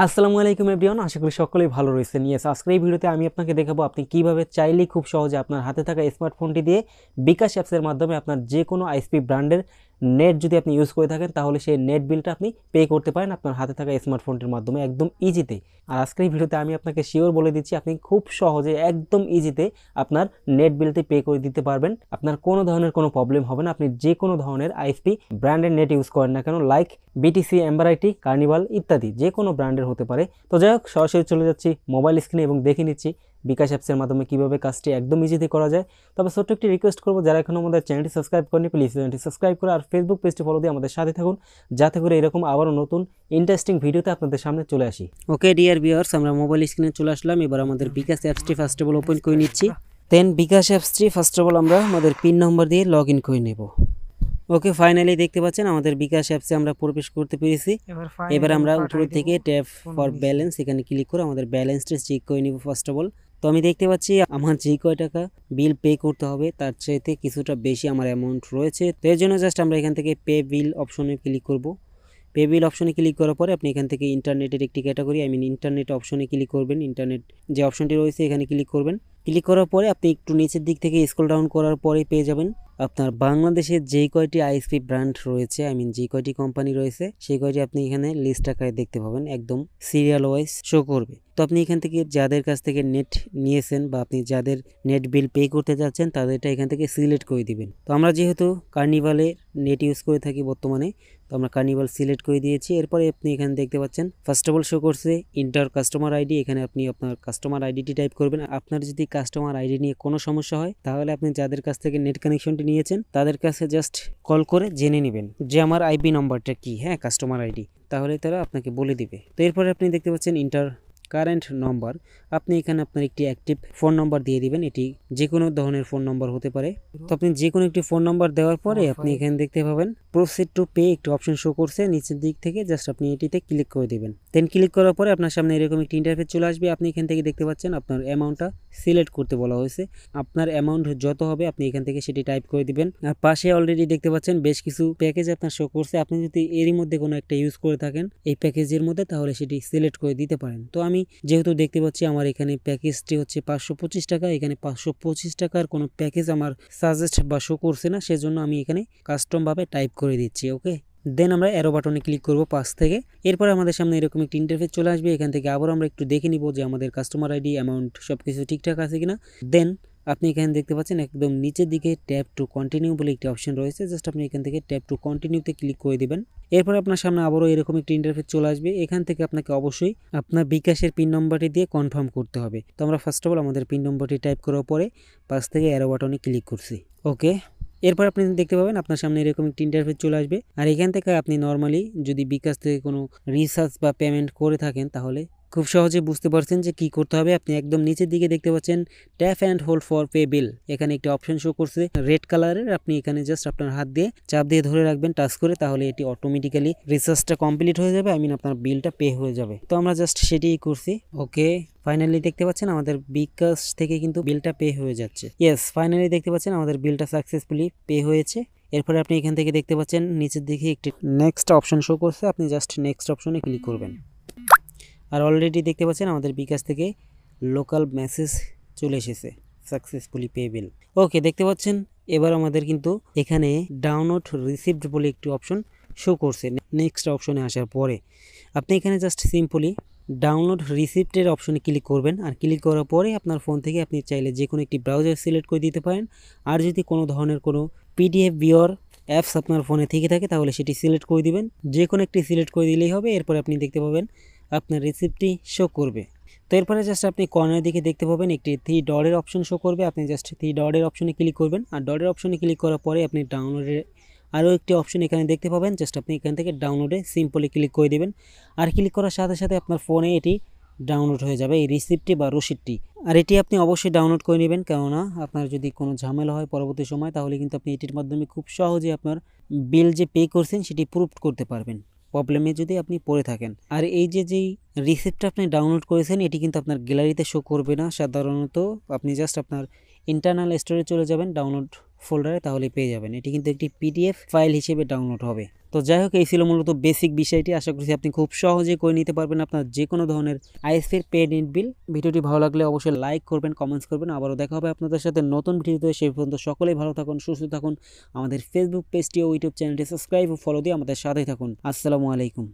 আসসালামু আলাইকুম এভরিওয়ান আশা করি সকলেই ভালো রয়েছেন ইয়েস আজকের এই ভিডিওতে আমি আপনাকে দেখাবো আপনি কিভাবে চাইলেই খুব সহজে আপনার হাতে থাকা স্মার্টফোনটি দিয়ে বিকাশ অ্যাপসের মাধ্যমে আপনার যে কোনো আইসপি ব্র্যান্ডের নেট যদি আপনি ইউজ করে থাকেন তাহলে সেই নেট বিলটা আপনি পে করতে পারেন আপনার হাতে থাকা স্মার্টফোনটির মাধ্যমে একদম ইজিতে আর আজকের ভিডিওতে আমি আপনাকে শিওর বলে দিচ্ছি আপনি খুব সহজে একদম ইজিতে আপনার নেট বিলটি পে করে দিতে পারবেন আপনার কোনো ধরনের কোনো প্রবলেম হবে না আপনি যে কোনো ধরনের আইএসপি ব্র্যান্ডের নেট ইউজ করেন না কেন লাইক বিটিসি এম্বারাইটি কার্নিভাল ইত্যাদি যে কোনো ব্র্যান্ডের হতে পারে তো যাই হোক সরাসরি চলে যাচ্ছি মোবাইল স্ক্রিনে এবং দেখে নিচ্ছি বিকাশ অ্যাপসের মাধ্যমে কীভাবে কাজটি একদম ইজিতে করা যায় তবে ছোট্ট একটি রিকোয়েস্ট করবো যারা এখন আমাদের চ্যানেলটি সাবস্ক্রাইব করেনি প্লিজ চ্যানেলটি সাবস্ক্রাইব করে আর ফেসবুক পেজটি ফলো দিয়ে আমাদের সাথে থাকুন যাতে করে এরকম আবারও নতুন ইন্টারেস্টিং ভিডিওতে আপনাদের সামনে চলে আসি ওকে ডিয়ার ভিওর্স আমরা মোবাইল স্ক্রিনে চলে আসলাম এবার আমাদের বিকাশ অ্যাপসটি ফার্স্ট অফ অল ওপেন করে নিচ্ছি দেন বিকাশ অ্যাপসটি ফার্স্ট অফ অল আমরা আমাদের পিন নম্বর দিয়ে লগ ইন করে নেব ওকে ফাইনালি দেখতে পাচ্ছেন আমাদের বিকাশ অ্যাপসে আমরা প্রবেশ করতে পেরেছি এবার আমরা উপরের থেকে ট্যাপ ফর ব্যালেন্স এখানে ক্লিক করে আমাদের ব্যালেন্সটি চেক করে নিব ফার্স্ট অফ অল তো আমি দেখতে পাচ্ছি আমার যে কয় টাকা বিল পে করতে হবে তার চাইতে কিছুটা বেশি আমার অ্যামাউন্ট রয়েছে তো এর জন্য জাস্ট আমরা এখান থেকে পে বিল অপশনে ক্লিক করব পে বিল অপশনে ক্লিক করার পরে আপনি এখান থেকে ইন্টারনেটের একটি ক্যাটাগরি আই মিন ইন্টারনেট অপশনে ক্লিক করবেন ইন্টারনেট যে অপশনটি রয়েছে এখানে ক্লিক করবেন ক্লিক করার পরে আপনি একটু নিচের দিক থেকে স্ক্রল ডাউন করার পরে পেয়ে যাবেন আপনার বাংলাদেশে যে কয়টি আইএসপি ব্র্যান্ড রয়েছে আই মিন যে কয়টি কোম্পানি রয়েছে সেই কয়টি আপনি এখানে লিস্ট আকারে দেখতে পাবেন একদম সিরিয়াল ওয়াইজ শো করবে তো আপনি এখান থেকে যাদের কাছ থেকে নেট নিয়েছেন বা আপনি যাদের নেট বিল পে করতে যাচ্ছেন তাদেরটা এখান থেকে সিলেক্ট করে দিবেন তো আমরা যেহেতু কার্নিভালে নেট ইউজ করে থাকি বর্তমানে তো আমরা কার্নিভাল সিলেক্ট করে দিয়েছি এরপরে আপনি এখানে দেখতে পাচ্ছেন ফার্স্ট অফ অল শো করছে ইন্টার কাস্টমার আইডি এখানে আপনি আপনার কাস্টমার আইডিটি টাইপ করবেন আপনার যদি কাস্টমার আইডি নিয়ে কোনো সমস্যা হয় তাহলে আপনি যাদের কাছ থেকে নেট কানেকশনটি আইডি নিয়েছেন তাদের কাছে জাস্ট কল করে জেনে নেবেন যে আমার আইপি নাম্বারটা কি হ্যাঁ কাস্টমার আইডি তাহলে তারা আপনাকে বলে দিবে তো এরপরে আপনি দেখতে পাচ্ছেন ইন্টার কারেন্ট নম্বর আপনি এখানে আপনার একটি অ্যাক্টিভ ফোন নম্বর দিয়ে দিবেন এটি যে কোনো ধরনের ফোন নম্বর হতে পারে তো আপনি যে কোনো একটি ফোন নম্বর দেওয়ার পরে আপনি এখানে দেখতে পাবেন প্রোসিড টু পে একটি অপশন শো করছে নিচের দিক থেকে জাস্ট আপনি এটিতে ক্লিক করে দেবেন দেন ক্লিক করার পরে আপনার সামনে এরকম একটি ইন্টারফেস চলে আসবে আপনি এখান থেকে দেখতে পাচ্ছেন আপনার অ্যামাউন্টটা সিলেক্ট করতে বলা হয়েছে আপনার অ্যামাউন্ট যত হবে আপনি এখান থেকে সেটি টাইপ করে দিবেন আর পাশে অলরেডি দেখতে পাচ্ছেন বেশ কিছু প্যাকেজ আপনার শো করছে আপনি যদি এরই মধ্যে কোনো একটা ইউজ করে থাকেন এই প্যাকেজের মধ্যে তাহলে সেটি সিলেক্ট করে দিতে পারেন তো আমি যেহেতু দেখতে পাচ্ছি আমার এখানে প্যাকেজটি হচ্ছে পাঁচশো পঁচিশ টাকা এখানে পাঁচশো পঁচিশ টাকার কোনো প্যাকেজ আমার সাজেস্ট বা শো করছে না সেজন্য আমি এখানে কাস্টমভাবে টাইপ করে দিচ্ছি ওকে দেন আমরা অ্যারো বাটনে ক্লিক করব পাশ থেকে এরপরে আমাদের সামনে এরকম একটি ইন্টারফেস চলে আসবে এখান থেকে আবার আমরা একটু দেখে নিব যে আমাদের কাস্টমার আইডি অ্যামাউন্ট সব কিছু ঠিকঠাক আছে কিনা দেন আপনি এখানে দেখতে পাচ্ছেন একদম নিচের দিকে ট্যাপ টু কন্টিনিউ বলে একটি অপশন রয়েছে জাস্ট আপনি এখান থেকে ট্যাপ টু কন্টিনিউতে ক্লিক করে দেবেন এরপর আপনার সামনে আবারও এরকম একটি ইন্টারফেস চলে আসবে এখান থেকে আপনাকে অবশ্যই আপনার বিকাশের পিন নম্বরটি দিয়ে কনফার্ম করতে হবে তো আমরা ফার্স্ট অফ অল আমাদের পিন নম্বরটি টাইপ করার পরে পাশ থেকে অ্যারো বাটনে ক্লিক করছি ওকে এরপর আপনি দেখতে পাবেন আপনার সামনে এরকম একটি ইন্টারফেস চলে আসবে আর এখান থেকে আপনি নর্মালি যদি বিকাশ থেকে কোনো রিসার্চ বা পেমেন্ট করে থাকেন তাহলে খুব সহজে বুঝতে পারছেন যে কি করতে হবে আপনি একদম নিচের দিকে দেখতে পাচ্ছেন tap and hold for pay bill এখানে একটি অপশন শো করছে রেড কালারের আপনি এখানে জাস্ট আপনার হাত দিয়ে চাপ দিয়ে ধরে রাখবেন টাচ করে তাহলে এটি অটোমেটিক্যালি রিসার্চটা কমপ্লিট হয়ে যাবে আই মিন আপনার বিলটা পে হয়ে যাবে তো আমরা জাস্ট সেটিই করছি ওকে ফাইনালি দেখতে পাচ্ছেন আমাদের বিকাশ থেকে কিন্তু বিলটা পে হয়ে যাচ্ছে ইয়েস ফাইনালি দেখতে পাচ্ছেন আমাদের বিলটা সাকসেসফুলি পে হয়েছে এরপরে আপনি এখান থেকে দেখতে পাচ্ছেন নিচের দিকে একটি নেক্সট অপশন শো করছে আপনি জাস্ট নেক্সট অপশনে ক্লিক করবেন আর অলরেডি দেখতে পাচ্ছেন আমাদের বিকাশ থেকে লোকাল মেসেজ চলে এসেছে সাকসেসফুলি পেবেল ওকে দেখতে পাচ্ছেন এবার আমাদের কিন্তু এখানে ডাউনলোড রিসিভড বলে একটি অপশন শো করছে নেক্সট অপশনে আসার পরে আপনি এখানে জাস্ট সিম্পলি ডাউনলোড রিসিপ্টের অপশনে ক্লিক করবেন আর ক্লিক করার পরে আপনার ফোন থেকে আপনি চাইলে যে কোনো একটি ব্রাউজার সিলেক্ট করে দিতে পারেন আর যদি কোনো ধরনের কোনো পিডিএফ বিওর অ্যাপস আপনার ফোনে থেকে থাকে তাহলে সেটি সিলেক্ট করে দিবেন যে কোনো একটি সিলেক্ট করে দিলেই হবে এরপর আপনি দেখতে পাবেন আপনার রিসিপ্টটি শো করবে তো এরপরে জাস্ট আপনি কর্নার দিকে দেখতে পাবেন একটি থ্রি ডটের অপশন শো করবে আপনি জাস্ট থ্রি ডটের অপশনে ক্লিক করবেন আর ডটের অপশনে ক্লিক করার পরে আপনি ডাউনলোডের আরও একটি অপশন এখানে দেখতে পাবেন জাস্ট আপনি এখান থেকে ডাউনলোডে সিম্পলি ক্লিক করে দেবেন আর ক্লিক করার সাথে সাথে আপনার ফোনে এটি ডাউনলোড হয়ে যাবে এই রিসিপ্টটি বা রসিদটি আর এটি আপনি অবশ্যই ডাউনলোড করে নেবেন কেননা আপনার যদি কোনো ঝামেলা হয় পরবর্তী সময় তাহলে কিন্তু আপনি এটির মাধ্যমে খুব সহজে আপনার বিল যে পে করছেন সেটি প্রুভ করতে পারবেন প্রবলেমে যদি আপনি পড়ে থাকেন আর এই যে যেই রিসিপ্টটা আপনি ডাউনলোড করেছেন এটি কিন্তু আপনার গ্যালারিতে শো করবে না সাধারণত আপনি জাস্ট আপনার ইন্টারনাল স্টোরে চলে যাবেন ডাউনলোড ফোল্ডারে তাহলে পেয়ে যাবেন এটি কিন্তু একটি পিডিএফ ফাইল হিসেবে ডাউনলোড হবে তো যাই হোক এই ছিল মূলত বেসিক বিষয়টি আশা করছি আপনি খুব সহজে করে নিতে পারবেন আপনার যে কোনো ধরনের আইএসএর পে নেট বিল ভিডিওটি ভালো লাগলে অবশ্যই লাইক করবেন কমেন্টস করবেন আবারও দেখা হবে আপনাদের সাথে নতুন ভিডিওতে সেই পর্যন্ত সকলেই ভালো থাকুন সুস্থ থাকুন আমাদের ফেসবুক পেজটি ও ইউটিউব চ্যানেলটি সাবস্ক্রাইব ও ফলো দিয়ে আমাদের সাথেই থাকুন আসসালামু আলাইকুম